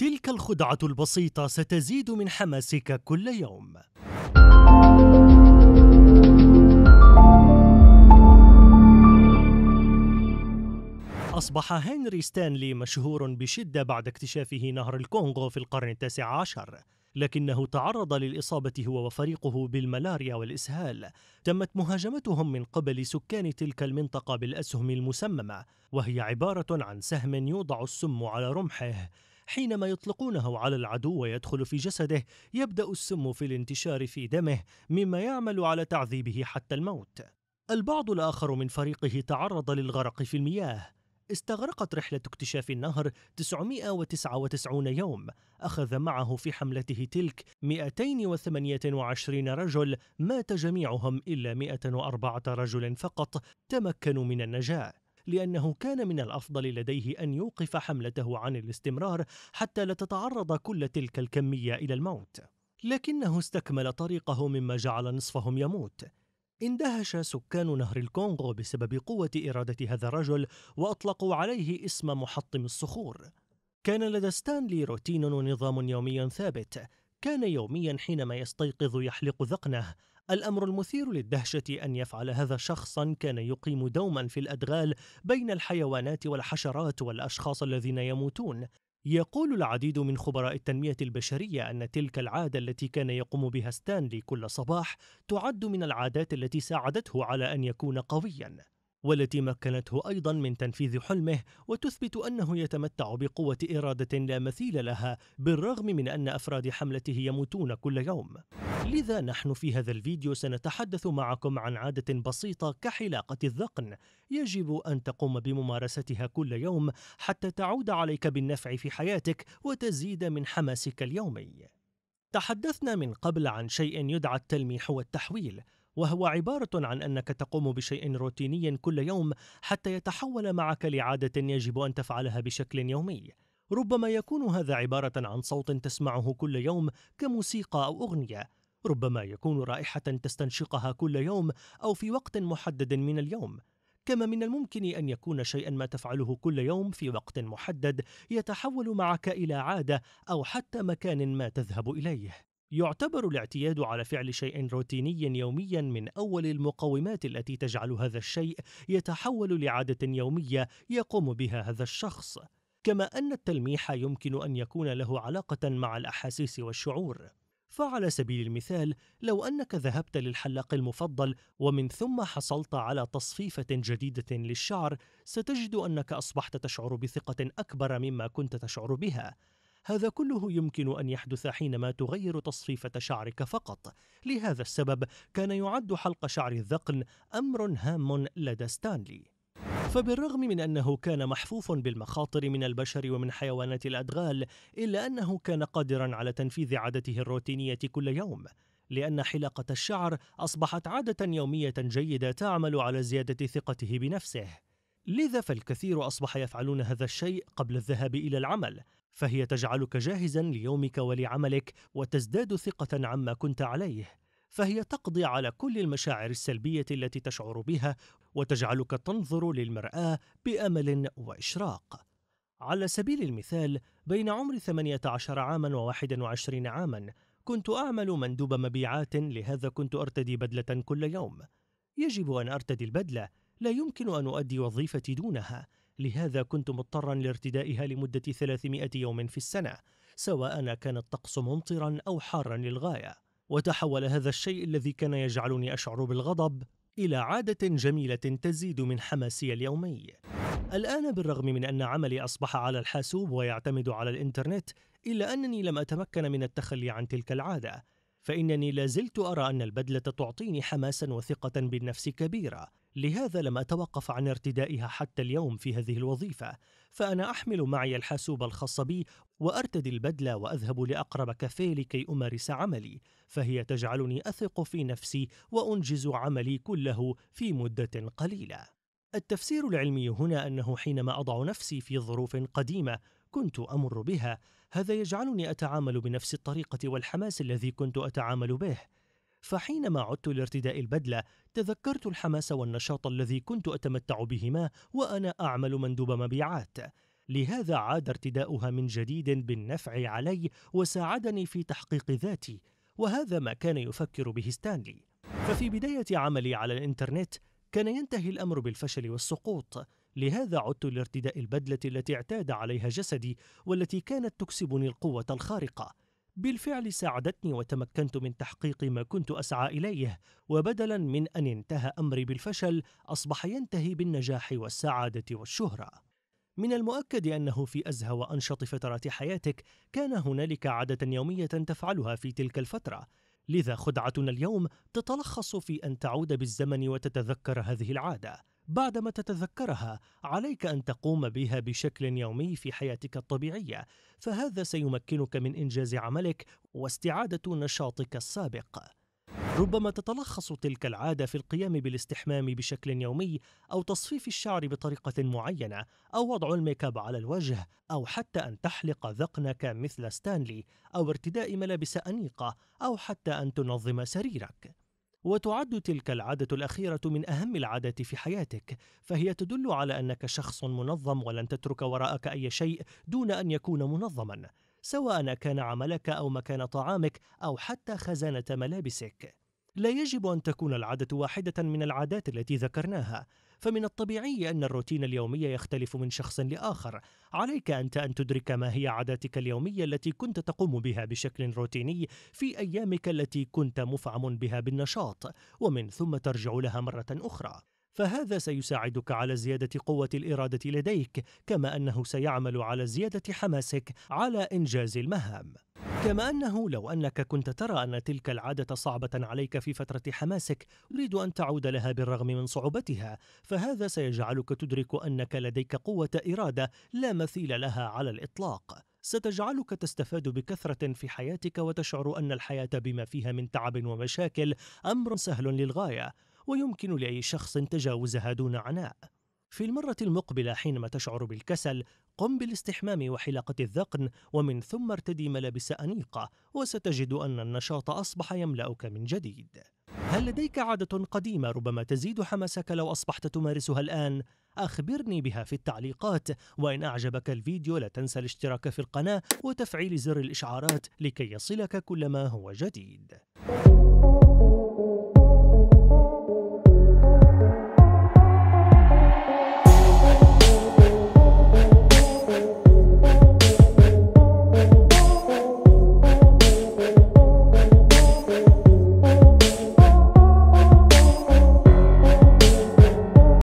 تلك الخدعة البسيطة ستزيد من حماسك كل يوم. أصبح هنري ستانلي مشهور بشدة بعد اكتشافه نهر الكونغو في القرن التاسع عشر لكنه تعرض للإصابة هو وفريقه بالملاريا والإسهال تمت مهاجمتهم من قبل سكان تلك المنطقة بالأسهم المسممة وهي عبارة عن سهم يوضع السم على رمحه حينما يطلقونه على العدو ويدخل في جسده يبدأ السم في الانتشار في دمه مما يعمل على تعذيبه حتى الموت البعض الآخر من فريقه تعرض للغرق في المياه استغرقت رحلة اكتشاف النهر 999 يوم أخذ معه في حملته تلك 228 رجل مات جميعهم إلا 104 رجل فقط تمكنوا من النجاة لأنه كان من الأفضل لديه أن يوقف حملته عن الاستمرار حتى لا تتعرض كل تلك الكمية إلى الموت لكنه استكمل طريقه مما جعل نصفهم يموت اندهش سكان نهر الكونغو بسبب قوة إرادة هذا الرجل وأطلقوا عليه اسم محطم الصخور كان لدى ستانلي روتين ونظام يومي ثابت كان يوميا حينما يستيقظ يحلق ذقنه الأمر المثير للدهشة أن يفعل هذا شخصا كان يقيم دوما في الأدغال بين الحيوانات والحشرات والأشخاص الذين يموتون يقول العديد من خبراء التنمية البشرية أن تلك العادة التي كان يقوم بها ستانلي كل صباح تعد من العادات التي ساعدته على أن يكون قوياً والتي مكنته أيضا من تنفيذ حلمه وتثبت أنه يتمتع بقوة إرادة لا مثيل لها بالرغم من أن أفراد حملته يموتون كل يوم لذا نحن في هذا الفيديو سنتحدث معكم عن عادة بسيطة كحلاقة الذقن يجب أن تقوم بممارستها كل يوم حتى تعود عليك بالنفع في حياتك وتزيد من حماسك اليومي تحدثنا من قبل عن شيء يدعى التلميح والتحويل وهو عبارة عن أنك تقوم بشيء روتيني كل يوم حتى يتحول معك لعادة يجب أن تفعلها بشكل يومي. ربما يكون هذا عبارة عن صوت تسمعه كل يوم كموسيقى أو أغنية، ربما يكون رائحة تستنشقها كل يوم أو في وقت محدد من اليوم. كما من الممكن أن يكون شيئا ما تفعله كل يوم في وقت محدد يتحول معك إلى عادة أو حتى مكان ما تذهب إليه. يعتبر الاعتياد على فعل شيء روتيني يوميا من أول المقومات التي تجعل هذا الشيء يتحول لعادة يومية يقوم بها هذا الشخص كما أن التلميح يمكن أن يكون له علاقة مع الأحاسيس والشعور فعلى سبيل المثال لو أنك ذهبت للحلاق المفضل ومن ثم حصلت على تصفيفة جديدة للشعر ستجد أنك أصبحت تشعر بثقة أكبر مما كنت تشعر بها هذا كله يمكن أن يحدث حينما تغير تصفيفة شعرك فقط لهذا السبب كان يعد حلق شعر الذقن أمر هام لدى ستانلي فبالرغم من أنه كان محفوف بالمخاطر من البشر ومن حيوانات الأدغال إلا أنه كان قادرا على تنفيذ عادته الروتينية كل يوم لأن حلاقة الشعر أصبحت عادة يومية جيدة تعمل على زيادة ثقته بنفسه لذا فالكثير أصبح يفعلون هذا الشيء قبل الذهاب إلى العمل فهي تجعلك جاهزا ليومك ولعملك وتزداد ثقه عما كنت عليه فهي تقضي على كل المشاعر السلبيه التي تشعر بها وتجعلك تنظر للمراه بامل واشراق على سبيل المثال بين عمر 18 عاما و 21 عاما كنت أعمل مندوب مبيعات لهذا كنت أرتدي بدلة كل يوم يجب أن أرتدي البدلة لا يمكن أن أؤدي وظيفتي دونها لهذا كنت مضطرا لارتدائها لمدة 300 يوم في السنة سواء كان الطقس ممطرا أو حارا للغاية وتحول هذا الشيء الذي كان يجعلني أشعر بالغضب إلى عادة جميلة تزيد من حماسي اليومي الآن بالرغم من أن عملي أصبح على الحاسوب ويعتمد على الإنترنت إلا أنني لم أتمكن من التخلي عن تلك العادة فإنني لازلت أرى أن البدلة تعطيني حماسا وثقة بالنفس كبيرة لهذا لم أتوقف عن ارتدائها حتى اليوم في هذه الوظيفة فأنا أحمل معي الحاسوب الخاص بي وأرتدي البدلة وأذهب لأقرب كافيه لكي أمارس عملي فهي تجعلني أثق في نفسي وأنجز عملي كله في مدة قليلة التفسير العلمي هنا أنه حينما أضع نفسي في ظروف قديمة كنت أمر بها هذا يجعلني أتعامل بنفس الطريقة والحماس الذي كنت أتعامل به فحينما عدت لارتداء البدلة تذكرت الحماس والنشاط الذي كنت أتمتع بهما وأنا أعمل مندوب مبيعات لهذا عاد ارتداؤها من جديد بالنفع علي وساعدني في تحقيق ذاتي وهذا ما كان يفكر به ستانلي ففي بداية عملي على الإنترنت كان ينتهي الأمر بالفشل والسقوط لهذا عدت لارتداء البدلة التي اعتاد عليها جسدي والتي كانت تكسبني القوة الخارقة بالفعل ساعدتني وتمكنت من تحقيق ما كنت اسعى اليه وبدلا من ان انتهى امري بالفشل اصبح ينتهي بالنجاح والسعاده والشهره من المؤكد انه في ازهى وانشط فترات حياتك كان هنالك عاده يوميه تفعلها في تلك الفتره لذا خدعتنا اليوم تتلخص في ان تعود بالزمن وتتذكر هذه العاده بعدما تتذكرها عليك ان تقوم بها بشكل يومي في حياتك الطبيعيه فهذا سيمكنك من انجاز عملك واستعاده نشاطك السابق ربما تتلخص تلك العاده في القيام بالاستحمام بشكل يومي او تصفيف الشعر بطريقه معينه او وضع الميك اب على الوجه او حتى ان تحلق ذقنك مثل ستانلي او ارتداء ملابس انيقه او حتى ان تنظم سريرك وتعد تلك العادة الأخيرة من أهم العادات في حياتك، فهي تدل على أنك شخص منظم ولن تترك وراءك أي شيء دون أن يكون منظمًا، سواء كان عملك أو مكان طعامك أو حتى خزانة ملابسك. لا يجب أن تكون العادة واحدة من العادات التي ذكرناها، فمن الطبيعي أن الروتين اليومي يختلف من شخص لآخر عليك أنت أن تدرك ما هي عاداتك اليومية التي كنت تقوم بها بشكل روتيني في أيامك التي كنت مفعم بها بالنشاط ومن ثم ترجع لها مرة أخرى فهذا سيساعدك على زيادة قوة الإرادة لديك كما أنه سيعمل على زيادة حماسك على إنجاز المهام كما أنه لو أنك كنت ترى أن تلك العادة صعبة عليك في فترة حماسك تريد أن تعود لها بالرغم من صعوبتها فهذا سيجعلك تدرك أنك لديك قوة إرادة لا مثيل لها على الإطلاق ستجعلك تستفاد بكثرة في حياتك وتشعر أن الحياة بما فيها من تعب ومشاكل أمر سهل للغاية ويمكن لأي شخص تجاوزها دون عناء في المرة المقبلة حينما تشعر بالكسل قم بالاستحمام وحلاقة الذقن ومن ثم ارتدي ملابس أنيقة وستجد أن النشاط أصبح يملأك من جديد هل لديك عادة قديمة ربما تزيد حماسك لو أصبحت تمارسها الآن؟ أخبرني بها في التعليقات وإن أعجبك الفيديو لا تنسى الاشتراك في القناة وتفعيل زر الإشعارات لكي يصلك كل ما هو جديد